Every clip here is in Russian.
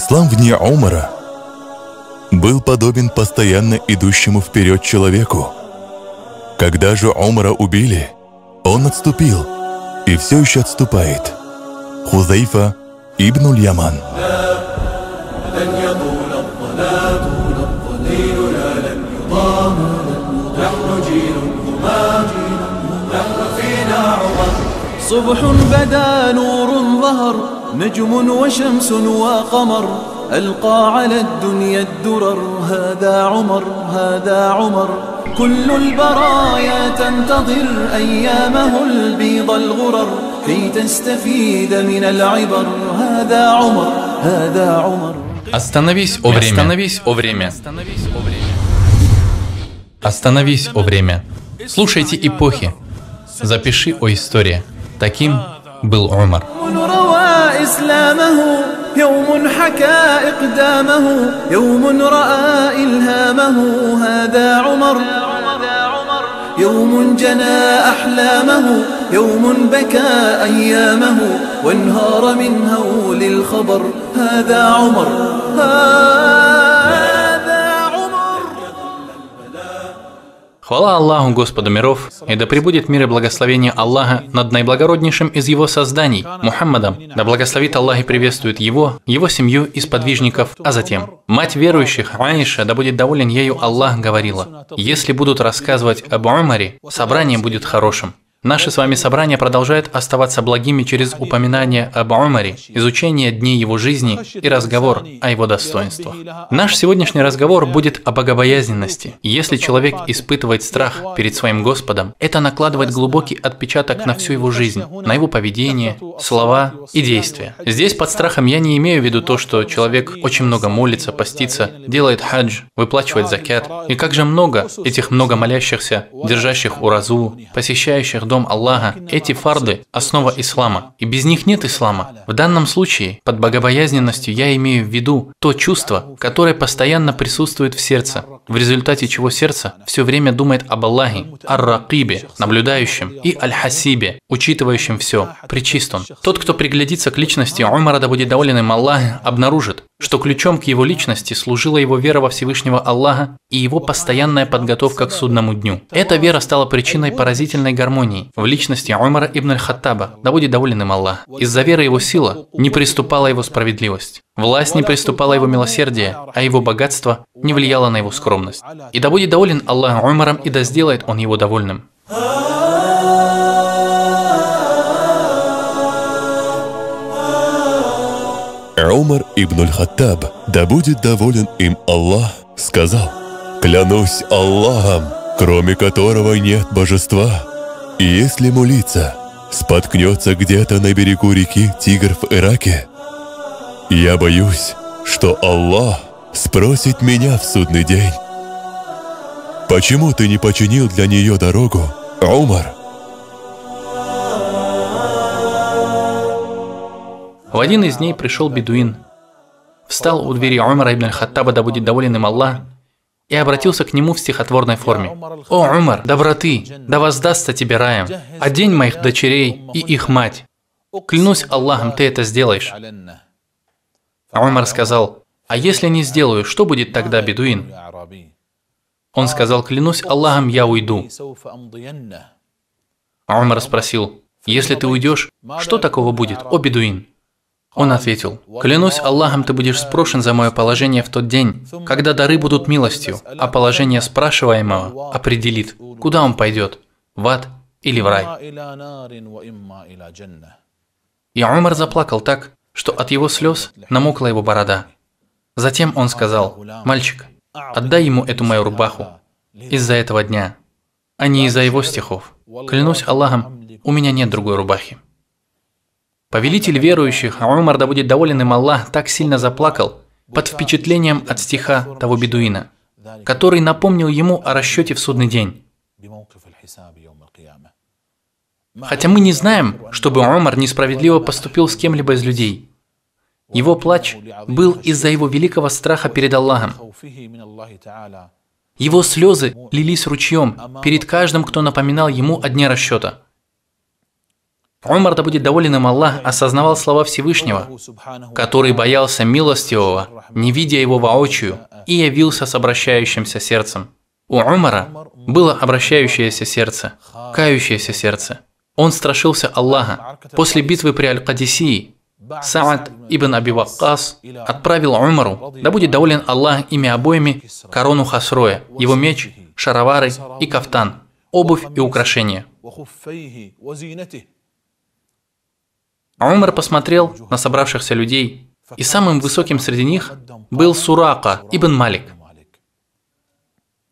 Ислам вне Умара был подобен постоянно идущему вперед человеку. Когда же Умара убили, он отступил и все еще отступает. Хузаифа ибн Яман. صبح بدا نور ظهر نجم وشمس وقمر ألقى على الدنيا الدرر هذا عمر هذا عمر كل البرايا تنتظر أيامه البيض الغرر كي تستفيد من العبر هذا عمر هذا عمر Остановись, о время. Остановись, о время. Остановись, о время. Слушайте эпохи. Запиши о истории. Таким روى إسلامه يوم حكى إقدامه يوم رأى إلهامه هذا عمر يوم جنى أحلامه يوم بكى أيامه وانهار من هول الخبر هذا عمر هذا Хвала Аллаху, Господу миров, и да пребудет мир и благословение Аллаха над наиблагороднейшим из его созданий, Мухаммадом. Да благословит Аллах и приветствует его, его семью и сподвижников, а затем. Мать верующих, Аиша, да будет доволен ею Аллах, говорила, «Если будут рассказывать об Умаре, собрание будет хорошим». Наше с вами собрание продолжает оставаться благими через упоминание об Умаре, изучение дней его жизни и разговор о его достоинствах. Наш сегодняшний разговор будет о богобоязненности. Если человек испытывает страх перед своим Господом, это накладывает глубокий отпечаток на всю его жизнь, на его поведение, слова и действия. Здесь под страхом я не имею в виду то, что человек очень много молится, постится, делает хадж, выплачивает закят. И как же много этих много молящихся, держащих уразу, посещающих дом Аллаха, эти фарды – основа ислама, и без них нет ислама. В данном случае, под богобоязненностью я имею в виду то чувство, которое постоянно присутствует в сердце, в результате чего сердце все время думает об Аллахе, ар-ракибе, наблюдающем, и аль-хасибе, учитывающем все, причист он. Тот, кто приглядится к личности Умара, да будет доволен им Аллах, обнаружит, что ключом к его личности служила его вера во Всевышнего Аллаха и его постоянная подготовка к судному дню. Эта вера стала причиной поразительной гармонии, изменений в личности Умара ибн Аль-Хаттаба, да будет доволен им Аллах. Из-за веры его сила не приступала его справедливость. Власть не приступала его милосердие, а его богатство не влияло на его скромность. И да будет доволен Аллах Умаром, и да сделает он его довольным. Умар ибн Аль-Хаттаб, да будет доволен им Аллах, сказал, «Клянусь Аллахом, кроме которого нет божества, и если молиться споткнется где-то на берегу реки Тигр в Ираке, я боюсь, что Аллах спросит меня в судный день. Почему ты не починил для нее дорогу, Умар? В один из дней пришел бедуин. Встал у двери Умара ибн Хаттаба, да будет доволен им Аллах, и обратился к нему в стихотворной форме. «О, Умар, доброты, да воздастся тебе раем, одень моих дочерей и их мать. Клянусь Аллахом, ты это сделаешь». А Умар сказал, «А если не сделаю, что будет тогда, бедуин?» Он сказал, «Клянусь Аллахом, я уйду». А Умар спросил, «Если ты уйдешь, что такого будет, о бедуин?» Он ответил, «Клянусь Аллахом, ты будешь спрошен за мое положение в тот день, когда дары будут милостью, а положение спрашиваемого определит, куда он пойдет, в ад или в рай». И Умар заплакал так, что от его слез намокла его борода. Затем он сказал, «Мальчик, отдай ему эту мою рубаху из-за этого дня, а не из-за его стихов. Клянусь Аллахом, у меня нет другой рубахи». Повелитель верующих, Умар а да будет доволен им Аллах, так сильно заплакал под впечатлением от стиха того бедуина, который напомнил ему о расчете в судный день. Хотя мы не знаем, чтобы Умар несправедливо поступил с кем-либо из людей. Его плач был из-за его великого страха перед Аллахом. Его слезы лились ручьем перед каждым, кто напоминал ему о дне расчета. Умар, да будет доволен им Аллах, осознавал слова Всевышнего, который боялся милостивого, не видя его воочию, и явился с обращающимся сердцем. У Умара было обращающееся сердце, кающееся сердце. Он страшился Аллаха. После битвы при Аль-Кадисии Саад ибн Аби Вакас отправил Умару, да будет доволен Аллах ими обоими, корону Хасроя, его меч, шаровары и кафтан, обувь и украшения. А Умар посмотрел на собравшихся людей, и самым высоким среди них был Сурака ибн Малик.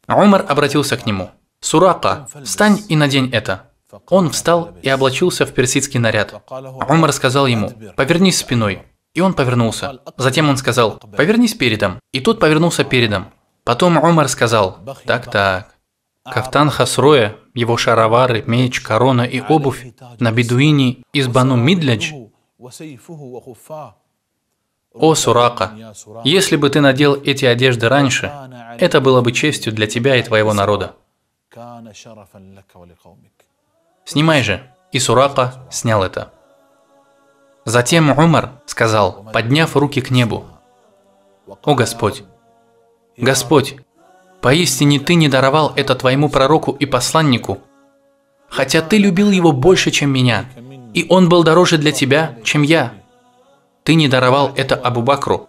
А Умар обратился к нему. «Сурака, встань и надень это». Он встал и облачился в персидский наряд. А Умар сказал ему, «Повернись спиной». И он повернулся. Затем он сказал, «Повернись передом». И тот повернулся передом. Потом Умар сказал, «Так-так». Кафтан Хасроя, его шаровары, меч, корона и обувь на бедуине из Бану Мидляч? О, Сурака, если бы ты надел эти одежды раньше, это было бы честью для тебя и твоего народа. Снимай же. И Сурака снял это. Затем Умар сказал, подняв руки к небу, «О Господь! Господь, Поистине ты не даровал это твоему пророку и посланнику, хотя ты любил его больше, чем меня, и он был дороже для тебя, чем я. Ты не даровал это Абу Бакру,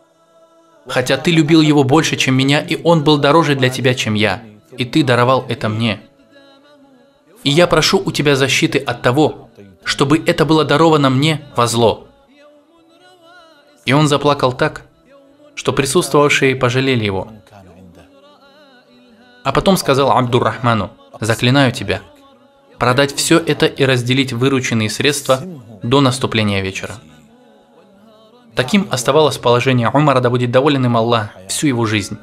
хотя ты любил его больше, чем меня, и он был дороже для тебя, чем я, и ты даровал это мне. И я прошу у тебя защиты от того, чтобы это было даровано мне во зло. И он заплакал так, что присутствовавшие пожалели его – а потом сказал Абдуррахману, заклинаю тебя, продать все это и разделить вырученные средства до наступления вечера. Таким оставалось положение Умара, да будет доволен им Аллах всю его жизнь.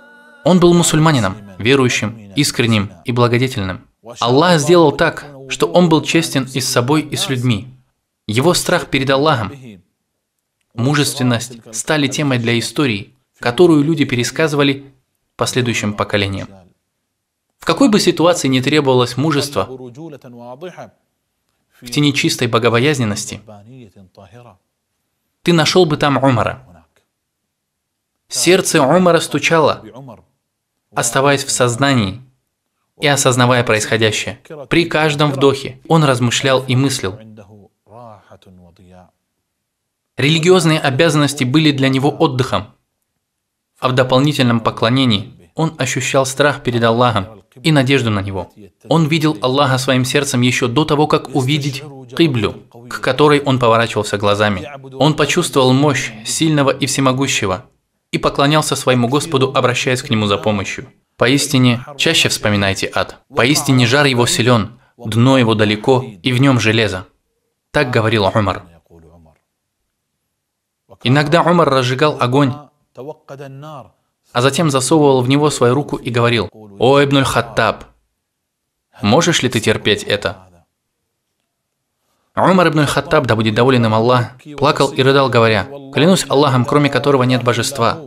Он был мусульманином, верующим, искренним и благодетельным. Аллах сделал так, что он был честен и с собой, и с людьми. Его страх перед Аллахом, мужественность стали темой для истории, которую люди пересказывали последующим поколениям. В какой бы ситуации не требовалось мужество, в тени чистой боговоязненности, ты нашел бы там Умара. Сердце Умара стучало, оставаясь в сознании и осознавая происходящее. При каждом вдохе он размышлял и мыслил. Религиозные обязанности были для него отдыхом, а в дополнительном поклонении он ощущал страх перед Аллахом и надежду на него. Он видел Аллаха своим сердцем еще до того, как увидеть Киблю, к которой он поворачивался глазами. Он почувствовал мощь сильного и всемогущего и поклонялся своему Господу, обращаясь к нему за помощью. Поистине, чаще вспоминайте ад. Поистине жар его силен, дно его далеко, и в нем железо. Так говорил Умар. Иногда Умар разжигал огонь, а затем засовывал в него свою руку и говорил, «О, Ибнуль Хаттаб, можешь ли ты терпеть это?» Умар ибн Хаттаб, да будет доволен им Аллах, плакал и рыдал, говоря, «Клянусь Аллахом, кроме которого нет божества.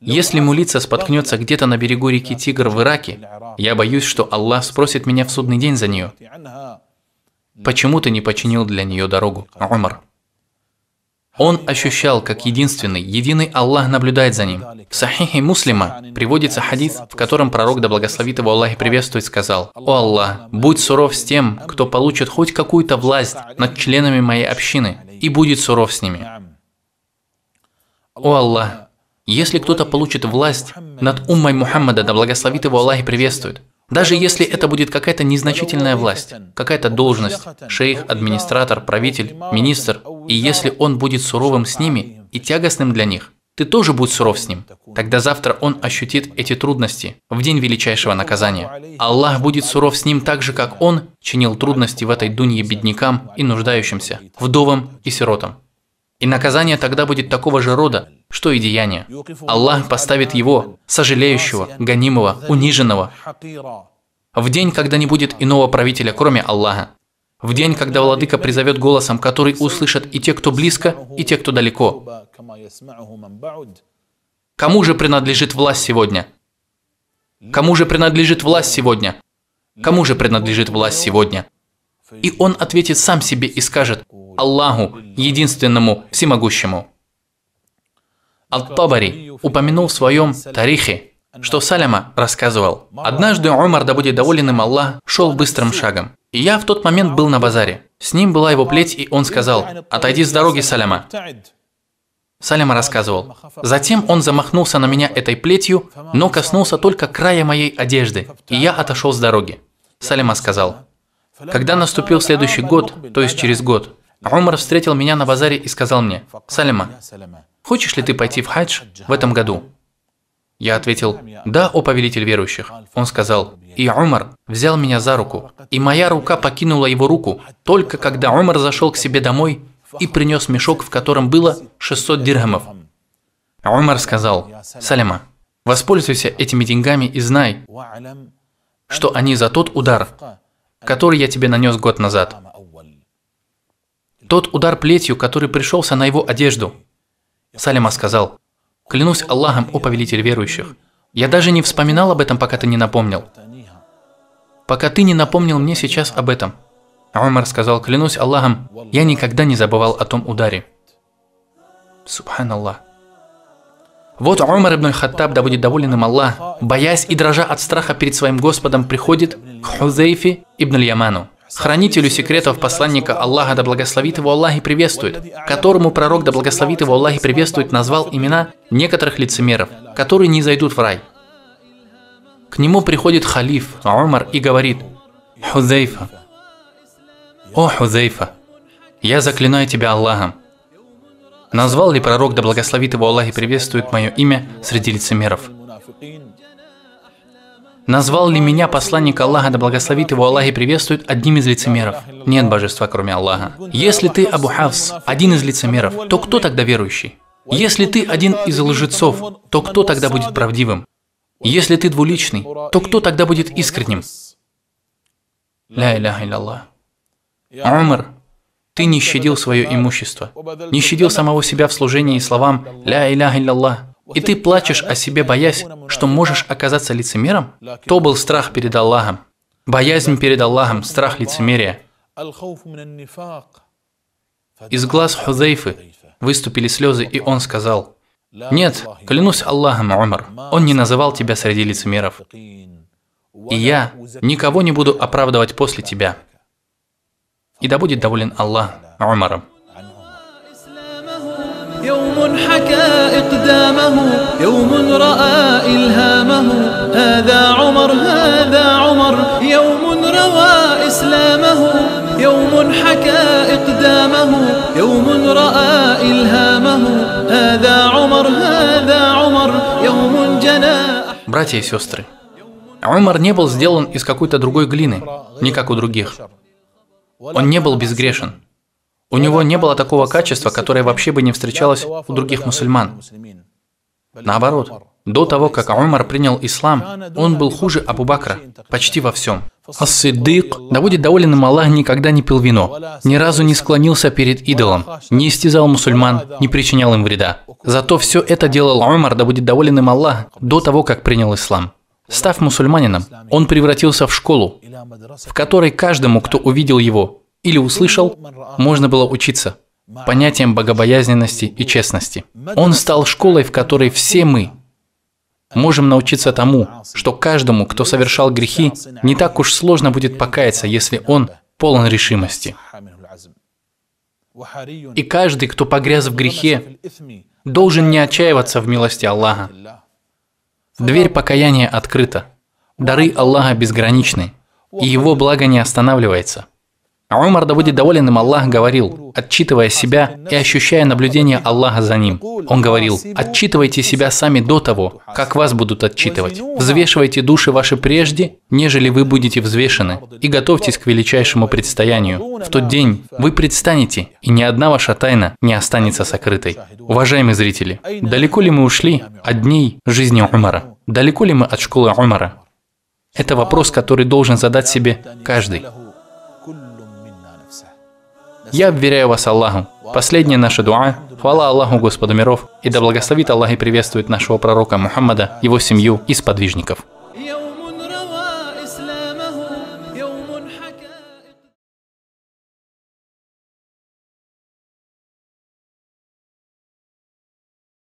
Если мулица споткнется где-то на берегу реки Тигр в Ираке, я боюсь, что Аллах спросит меня в судный день за нее. Почему ты не починил для нее дорогу, Умар?» Он ощущал, как единственный, единый Аллах наблюдает за ним. В Сахихе Муслима приводится хадис, в котором пророк, да благословит его Аллах и приветствует, сказал, «О Аллах, будь суров с тем, кто получит хоть какую-то власть над членами моей общины, и будет суров с ними». О Аллах, если кто-то получит власть над уммой Мухаммада, да благословит его Аллах и приветствует, даже если это будет какая-то незначительная власть, какая-то должность, шейх, администратор, правитель, министр, и если он будет суровым с ними и тягостным для них, ты тоже будь суров с ним. Тогда завтра он ощутит эти трудности в день величайшего наказания. Аллах будет суров с ним так же, как он чинил трудности в этой дунье беднякам и нуждающимся, вдовам и сиротам. И наказание тогда будет такого же рода, что и деяние. Аллах поставит его, сожалеющего, гонимого, униженного, в день, когда не будет иного правителя, кроме Аллаха. В день, когда Владыка призовет голосом, который услышат и те, кто близко, и те, кто далеко. Кому же принадлежит власть сегодня? Кому же принадлежит власть сегодня? Кому же принадлежит власть сегодня? И он ответит сам себе и скажет Аллаху, единственному, всемогущему. Ал-Табари упомянул в своем тарихе, что Саляма рассказывал. Однажды Умар, да будет доволен им Аллах, шел быстрым шагом я в тот момент был на базаре. С ним была его плеть, и он сказал, «Отойди с дороги, Саляма». Саляма рассказывал. Затем он замахнулся на меня этой плетью, но коснулся только края моей одежды, и я отошел с дороги. Саляма сказал, когда наступил следующий год, то есть через год, Умар встретил меня на базаре и сказал мне, «Салима, хочешь ли ты пойти в хадж в этом году?» Я ответил, «Да, о повелитель верующих». Он сказал, и Умар взял меня за руку, и моя рука покинула его руку, только когда Умар зашел к себе домой и принес мешок, в котором было 600 дирхамов. Умар сказал, «Салима, воспользуйся этими деньгами и знай, что они за тот удар, который я тебе нанес год назад. Тот удар плетью, который пришелся на его одежду. Салима сказал, «Клянусь Аллахом, о повелитель верующих, я даже не вспоминал об этом, пока ты не напомнил пока ты не напомнил мне сейчас об этом. Умар сказал, клянусь Аллахом, я никогда не забывал о том ударе. Субханаллах. Вот Умар ибн Хаттаб, да будет доволен им Аллах, боясь и дрожа от страха перед своим Господом, приходит к Хузейфе ибн Яману, хранителю секретов посланника Аллаха, да благословит его Аллах и приветствует, которому пророк, да благословит его Аллах и приветствует, назвал имена некоторых лицемеров, которые не зайдут в рай. К нему приходит халиф Умар и говорит, «Хузейфа, о Хузейфа, я заклинаю тебя Аллахом». Назвал ли пророк, да благословит его Аллах и приветствует мое имя среди лицемеров? Назвал ли меня посланник Аллаха, да благословит его Аллах и приветствует, одним из лицемеров? Нет божества, кроме Аллаха. Если ты, Абу Хавс, один из лицемеров, то кто тогда верующий? Если ты один из лжецов, то кто тогда будет правдивым? Если ты двуличный, то кто тогда будет искренним? Ля иляха иляллах. Умар, ты не щадил свое имущество, не щадил самого себя в служении словам «Ля иляха иляллах». И ты плачешь о себе, боясь, что можешь оказаться лицемером? То был страх перед Аллахом. Боязнь перед Аллахом, страх лицемерия. Из глаз Хузейфы выступили слезы, и он сказал – нет, клянусь Аллахом, Умар, он не называл тебя среди лицемеров. И я никого не буду оправдывать после тебя. И да будет доволен Аллах Умаром. يوم حكى إقدامه يوم رأى إلهامه هذا عمر هذا عمر يوم روى إسلامه يوم حكى إقدامه يوم رأى إلهامه هذا عمر هذا عمر يوم جنى Братья и сестры, Умар не был сделан из какой-то другой глины, не как у других. Он не был безгрешен. У него не было такого качества, которое вообще бы не встречалось у других мусульман. Наоборот, до того, как Умар принял ислам, он был хуже Абу Бакра почти во всем. Ас-Сиддик, да будет доволен им Аллах, никогда не пил вино, ни разу не склонился перед идолом, не истязал мусульман, не причинял им вреда. Зато все это делал Умар, да будет доволен им Аллах, до того, как принял ислам. Став мусульманином, он превратился в школу, в которой каждому, кто увидел его, или услышал, можно было учиться понятиям богобоязненности и честности. Он стал школой, в которой все мы можем научиться тому, что каждому, кто совершал грехи, не так уж сложно будет покаяться, если он полон решимости. И каждый, кто погряз в грехе, должен не отчаиваться в милости Аллаха. Дверь покаяния открыта. Дары Аллаха безграничны, и его благо не останавливается. А Умар, да будет доволен им Аллах, говорил, отчитывая себя и ощущая наблюдение Аллаха за ним. Он говорил, отчитывайте себя сами до того, как вас будут отчитывать. Взвешивайте души ваши прежде, нежели вы будете взвешены, и готовьтесь к величайшему предстоянию. В тот день вы предстанете, и ни одна ваша тайна не останется сокрытой. Уважаемые зрители, далеко ли мы ушли от дней жизни Умара? Далеко ли мы от школы Умара? Это вопрос, который должен задать себе каждый. Я обверяю вас Аллахом. Последняя наша дуа. Хвала Аллаху Господу миров. И да благословит Аллах и приветствует нашего пророка Мухаммада, его семью и сподвижников.